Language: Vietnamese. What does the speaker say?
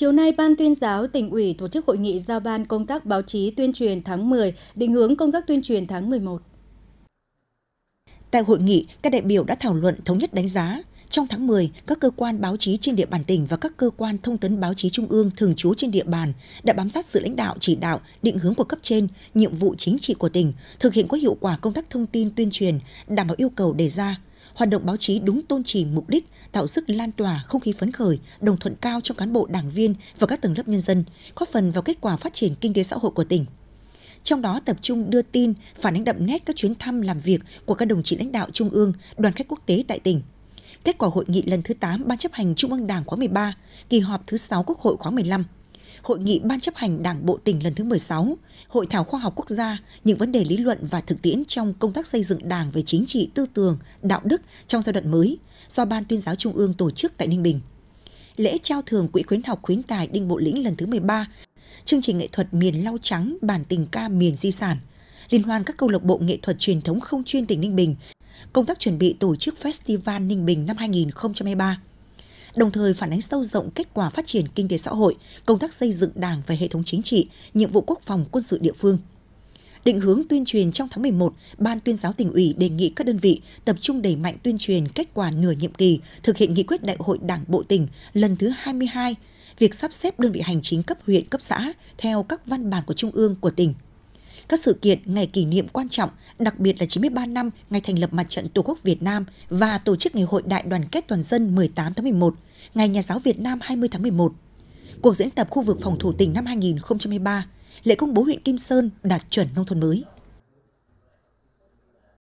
Chiều nay, Ban tuyên giáo tỉnh ủy tổ chức hội nghị giao ban công tác báo chí tuyên truyền tháng 10, định hướng công tác tuyên truyền tháng 11. Tại hội nghị, các đại biểu đã thảo luận thống nhất đánh giá trong tháng 10, các cơ quan báo chí trên địa bàn tỉnh và các cơ quan thông tấn báo chí trung ương thường trú trên địa bàn đã bám sát sự lãnh đạo, chỉ đạo, định hướng của cấp trên, nhiệm vụ chính trị của tỉnh, thực hiện có hiệu quả công tác thông tin tuyên truyền, đảm bảo yêu cầu đề ra, hoạt động báo chí đúng tôn trì mục đích, tạo sức lan tỏa không khí phấn khởi, đồng thuận cao trong cán bộ đảng viên và các tầng lớp nhân dân, góp phần vào kết quả phát triển kinh tế xã hội của tỉnh. Trong đó tập trung đưa tin, phản ánh đậm nét các chuyến thăm làm việc của các đồng chí lãnh đạo trung ương, đoàn khách quốc tế tại tỉnh. Kết quả hội nghị lần thứ 8 Ban chấp hành Trung ương Đảng khóa 13, kỳ họp thứ 6 Quốc hội khóa 15 – hội nghị Ban chấp hành Đảng Bộ tỉnh lần thứ 16, Hội thảo khoa học quốc gia, những vấn đề lý luận và thực tiễn trong công tác xây dựng đảng về chính trị, tư tưởng, đạo đức trong giai đoạn mới do Ban tuyên giáo Trung ương tổ chức tại Ninh Bình. Lễ trao thưởng Quỹ khuyến học khuyến tài Đinh Bộ Lĩnh lần thứ 13, chương trình nghệ thuật miền lau trắng bản tình ca miền di sản, liên hoan các câu lạc bộ nghệ thuật truyền thống không chuyên tỉnh Ninh Bình, công tác chuẩn bị tổ chức Festival Ninh Bình năm 2023, đồng thời phản ánh sâu rộng kết quả phát triển kinh tế xã hội, công tác xây dựng đảng và hệ thống chính trị, nhiệm vụ quốc phòng quân sự địa phương. Định hướng tuyên truyền trong tháng 11, Ban tuyên giáo tỉnh ủy đề nghị các đơn vị tập trung đẩy mạnh tuyên truyền kết quả nửa nhiệm kỳ thực hiện nghị quyết đại hội đảng bộ tỉnh lần thứ 22, việc sắp xếp đơn vị hành chính cấp huyện, cấp xã theo các văn bản của Trung ương, của tỉnh, các sự kiện ngày kỷ niệm quan trọng, đặc biệt là 93 năm ngày thành lập Mặt trận Tổ quốc Việt Nam và tổ chức Ngày hội Đại đoàn kết toàn dân 18 tháng 11, Ngày Nhà giáo Việt Nam 20 tháng 11. Cuộc diễn tập khu vực phòng thủ tỉnh năm 2023, lễ công bố huyện Kim Sơn đạt chuẩn nông thôn mới.